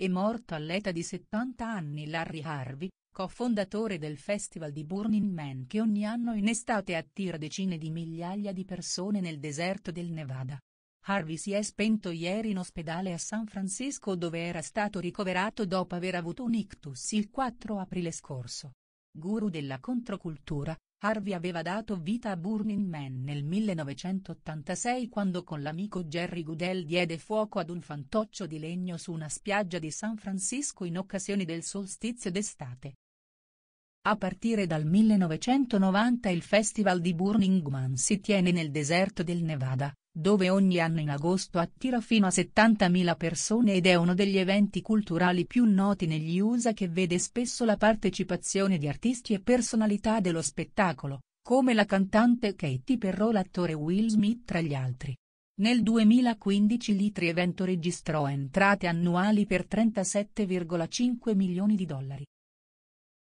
È morto all'età di 70 anni Larry Harvey, cofondatore del festival di Burning Man che ogni anno in estate attira decine di migliaia di persone nel deserto del Nevada. Harvey si è spento ieri in ospedale a San Francisco dove era stato ricoverato dopo aver avuto un ictus il 4 aprile scorso, Guru della controcultura, Harvey aveva dato vita a Burning Man nel 1986 quando con l'amico Jerry Goodell diede fuoco ad un fantoccio di legno su una spiaggia di San Francisco in occasione del solstizio d'estate, a partire dal 1990 il Festival di Burning Man si tiene nel deserto del Nevada, dove ogni anno in agosto attira fino a 70.000 persone ed è uno degli eventi culturali più noti negli USA che vede spesso la partecipazione di artisti e personalità dello spettacolo, come la cantante Katy Perro e l'attore Will Smith tra gli altri. Nel 2015 l'ITRI evento registrò entrate annuali per 37,5 milioni di dollari.